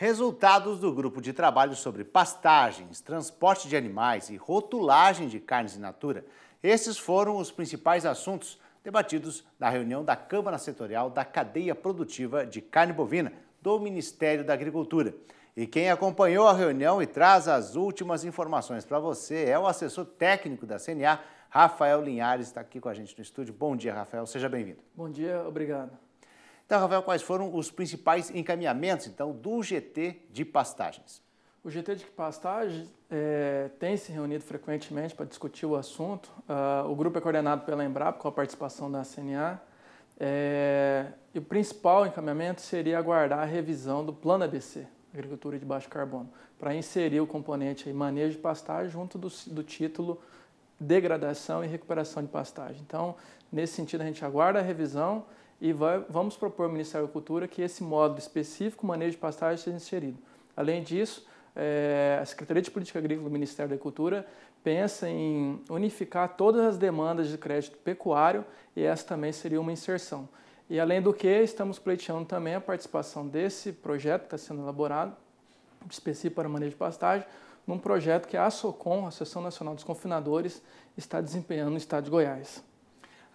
Resultados do grupo de trabalho sobre pastagens, transporte de animais e rotulagem de carnes in natura. Esses foram os principais assuntos debatidos na reunião da Câmara Setorial da Cadeia Produtiva de Carne Bovina do Ministério da Agricultura. E quem acompanhou a reunião e traz as últimas informações para você é o assessor técnico da CNA, Rafael Linhares, está aqui com a gente no estúdio. Bom dia, Rafael, seja bem-vindo. Bom dia, obrigado. Então, Rafael, quais foram os principais encaminhamentos, então, do GT de pastagens? O GT de pastagens é, tem se reunido frequentemente para discutir o assunto. Uh, o grupo é coordenado pela Embrapa, com a participação da CNA. É, e o principal encaminhamento seria aguardar a revisão do Plano ABC, Agricultura de Baixo Carbono, para inserir o componente aí, manejo de pastagem junto do, do título degradação e recuperação de pastagem. Então, nesse sentido, a gente aguarda a revisão e vai, vamos propor ao Ministério da Cultura que esse módulo específico, manejo de pastagem, seja inserido. Além disso, é, a Secretaria de Política Agrícola do Ministério da Cultura pensa em unificar todas as demandas de crédito pecuário e essa também seria uma inserção. E além do que, estamos pleiteando também a participação desse projeto que está sendo elaborado, específico para o manejo de pastagem, num projeto que a ASOCOM, Associação Nacional dos Confinadores, está desempenhando no estado de Goiás.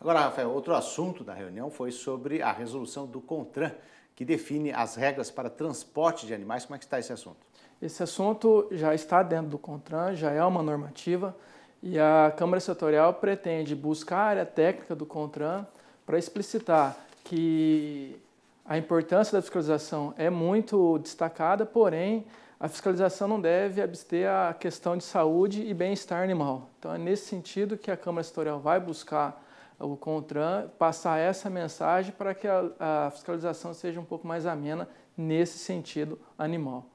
Agora, Rafael, outro assunto da reunião foi sobre a resolução do CONTRAN, que define as regras para transporte de animais. Como é que está esse assunto? Esse assunto já está dentro do CONTRAN, já é uma normativa, e a Câmara Setorial pretende buscar a área técnica do CONTRAN para explicitar que a importância da fiscalização é muito destacada, porém a fiscalização não deve abster a questão de saúde e bem-estar animal. Então é nesse sentido que a Câmara Setorial vai buscar o CONTRAN passar essa mensagem para que a, a fiscalização seja um pouco mais amena nesse sentido animal.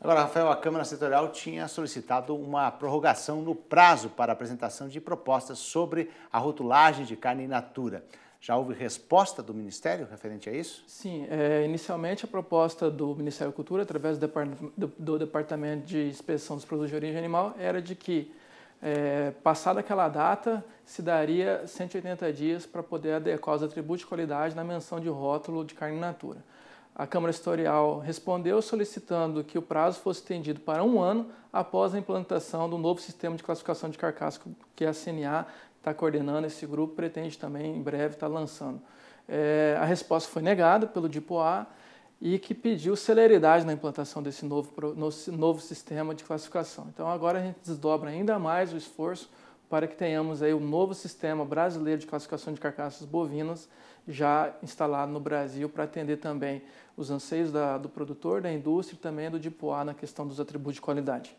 Agora, Rafael, a Câmara Setorial tinha solicitado uma prorrogação no prazo para apresentação de propostas sobre a rotulagem de carne in natura. Já houve resposta do Ministério referente a isso? Sim, é, inicialmente a proposta do Ministério da Cultura, através do, do, do Departamento de Inspeção dos Produtos de Origem Animal, era de que é, passada aquela data, se daria 180 dias para poder adequar os atributos de qualidade na menção de rótulo de carne natura. A Câmara Historial respondeu solicitando que o prazo fosse estendido para um ano após a implantação do novo sistema de classificação de carcaça que a CNA está coordenando, esse grupo pretende também em breve estar tá lançando. É, a resposta foi negada pelo DIPOA, e que pediu celeridade na implantação desse novo, novo sistema de classificação. Então agora a gente desdobra ainda mais o esforço para que tenhamos aí o novo sistema brasileiro de classificação de carcaças bovinas já instalado no Brasil para atender também os anseios da, do produtor, da indústria e também do DIPOA na questão dos atributos de qualidade.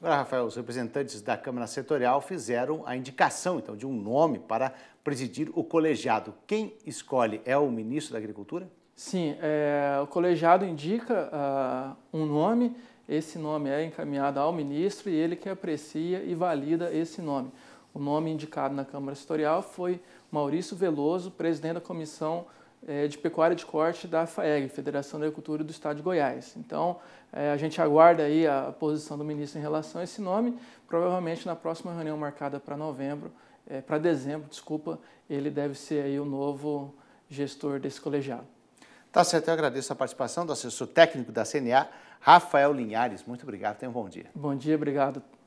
Agora, Rafael, os representantes da Câmara Setorial fizeram a indicação, então, de um nome para presidir o colegiado. Quem escolhe é o ministro da Agricultura? Sim, é, o colegiado indica uh, um nome, esse nome é encaminhado ao ministro e ele que aprecia e valida esse nome. O nome indicado na Câmara Setorial foi Maurício Veloso, presidente da Comissão é, de pecuária de corte da FAEG, Federação da Agricultura do Estado de Goiás. Então, é, a gente aguarda aí a posição do ministro em relação a esse nome. Provavelmente na próxima reunião marcada para novembro, é, para dezembro, desculpa, ele deve ser aí o novo gestor desse colegiado. Tá certo, eu agradeço a participação do assessor técnico da CNA, Rafael Linhares. Muito obrigado, tenha um bom dia. Bom dia, obrigado.